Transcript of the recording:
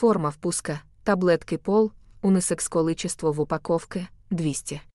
Форма впуска, таблетки пол, унисекс количество в упаковке 200.